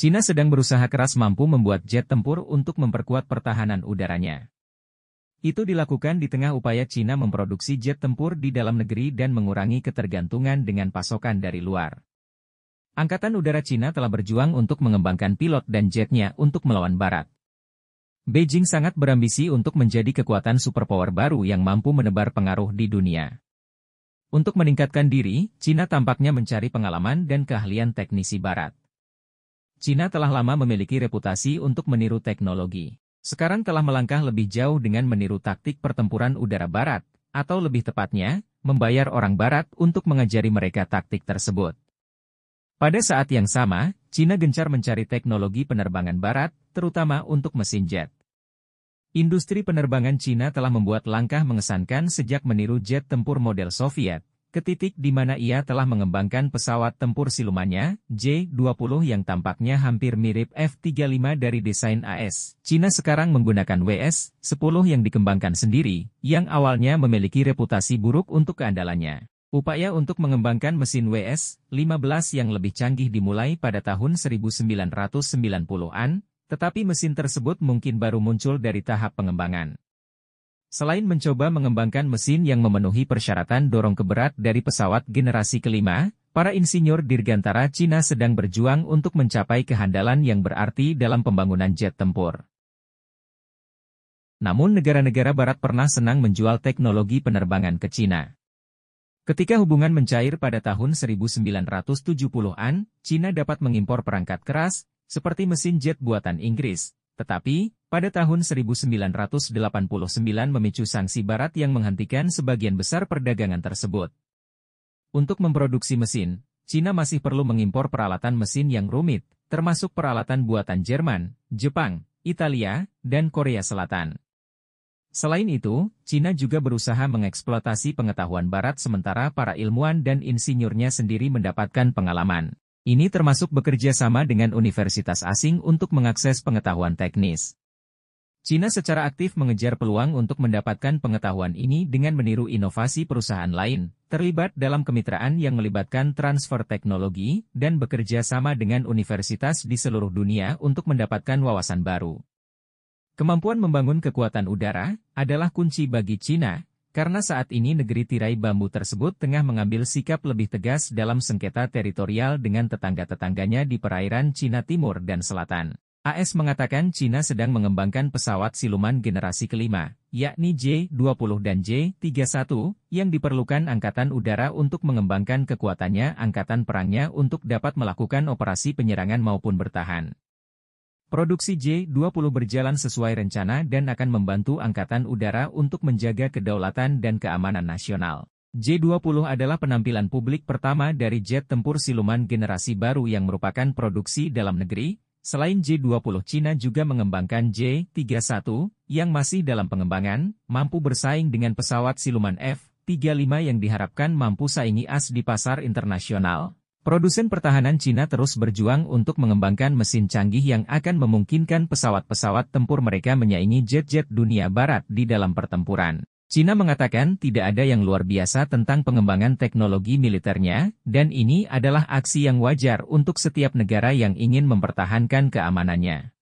Cina sedang berusaha keras mampu membuat jet tempur untuk memperkuat pertahanan udaranya. Itu dilakukan di tengah upaya Cina memproduksi jet tempur di dalam negeri dan mengurangi ketergantungan dengan pasokan dari luar. Angkatan Udara Cina telah berjuang untuk mengembangkan pilot dan jetnya untuk melawan Barat. Beijing sangat berambisi untuk menjadi kekuatan superpower baru yang mampu menebar pengaruh di dunia. Untuk meningkatkan diri, Cina tampaknya mencari pengalaman dan keahlian teknisi Barat. Cina telah lama memiliki reputasi untuk meniru teknologi. Sekarang telah melangkah lebih jauh dengan meniru taktik pertempuran udara barat, atau lebih tepatnya, membayar orang barat untuk mengajari mereka taktik tersebut. Pada saat yang sama, Cina gencar mencari teknologi penerbangan barat, terutama untuk mesin jet. Industri penerbangan Cina telah membuat langkah mengesankan sejak meniru jet tempur model Soviet, ke titik di mana ia telah mengembangkan pesawat tempur silumannya, J-20 yang tampaknya hampir mirip F-35 dari desain AS. Cina sekarang menggunakan WS-10 yang dikembangkan sendiri, yang awalnya memiliki reputasi buruk untuk keandalannya. Upaya untuk mengembangkan mesin WS-15 yang lebih canggih dimulai pada tahun 1990-an, tetapi mesin tersebut mungkin baru muncul dari tahap pengembangan. Selain mencoba mengembangkan mesin yang memenuhi persyaratan dorong keberat dari pesawat generasi kelima, para insinyur Dirgantara Cina sedang berjuang untuk mencapai kehandalan yang berarti dalam pembangunan jet tempur. Namun negara-negara barat pernah senang menjual teknologi penerbangan ke Cina. Ketika hubungan mencair pada tahun 1970-an, Cina dapat mengimpor perangkat keras, seperti mesin jet buatan Inggris, tetapi, pada tahun 1989 memicu sanksi Barat yang menghentikan sebagian besar perdagangan tersebut. Untuk memproduksi mesin, China masih perlu mengimpor peralatan mesin yang rumit, termasuk peralatan buatan Jerman, Jepang, Italia, dan Korea Selatan. Selain itu, China juga berusaha mengeksploitasi pengetahuan Barat sementara para ilmuwan dan insinyurnya sendiri mendapatkan pengalaman. Ini termasuk bekerja sama dengan universitas asing untuk mengakses pengetahuan teknis. Cina secara aktif mengejar peluang untuk mendapatkan pengetahuan ini dengan meniru inovasi perusahaan lain, terlibat dalam kemitraan yang melibatkan transfer teknologi, dan bekerja sama dengan universitas di seluruh dunia untuk mendapatkan wawasan baru. Kemampuan membangun kekuatan udara adalah kunci bagi Cina, karena saat ini negeri tirai bambu tersebut tengah mengambil sikap lebih tegas dalam sengketa teritorial dengan tetangga-tetangganya di perairan Cina Timur dan Selatan. AS mengatakan China sedang mengembangkan pesawat siluman generasi kelima, yakni J-20 dan J-31, yang diperlukan Angkatan Udara untuk mengembangkan kekuatannya angkatan perangnya untuk dapat melakukan operasi penyerangan maupun bertahan. Produksi J-20 berjalan sesuai rencana dan akan membantu Angkatan Udara untuk menjaga kedaulatan dan keamanan nasional. J-20 adalah penampilan publik pertama dari jet tempur siluman generasi baru yang merupakan produksi dalam negeri, Selain J20 Cina juga mengembangkan J-31 yang masih dalam pengembangan, mampu bersaing dengan pesawat siluman F-35 yang diharapkan mampu saingi AS di pasar internasional. Produsen pertahanan Cina terus berjuang untuk mengembangkan mesin canggih yang akan memungkinkan pesawat-pesawat tempur mereka menyaingi jet-jet dunia barat di dalam pertempuran. Cina mengatakan tidak ada yang luar biasa tentang pengembangan teknologi militernya, dan ini adalah aksi yang wajar untuk setiap negara yang ingin mempertahankan keamanannya.